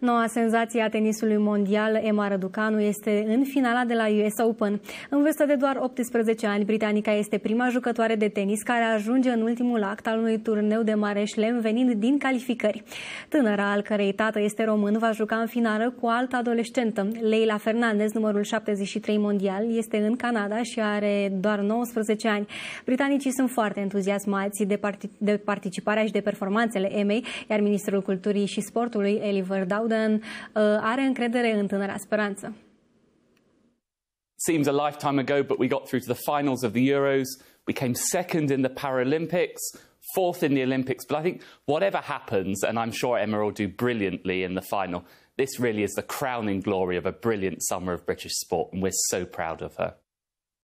Noua senzație a tenisului mondial, Emma Raducanu este în finala de la US Open. În vârstă de doar 18 ani, britanica este prima jucătoare de tenis care ajunge în ultimul act al unui turneu de mare șlem venind din calificări. Tânăra, al cărei tată este român, va juca în finală cu altă adolescentă. Leila Fernandez, numărul 73 mondial, este în Canada și are doar 19 ani. Britanicii sunt foarte entuziasmați de, part- de participarea și de performanțele Emei, iar ministrul culturii și sportului, Eli Verdau, Bowden uh, are încredere în tânăra speranță. Seems a lifetime ago, but we got through to the finals of the Euros. We came second in the Paralympics, fourth in the Olympics. But I think whatever happens, and I'm sure Emma will do brilliantly in the final, this really is the crowning glory of a brilliant summer of British sport, and we're so proud of her.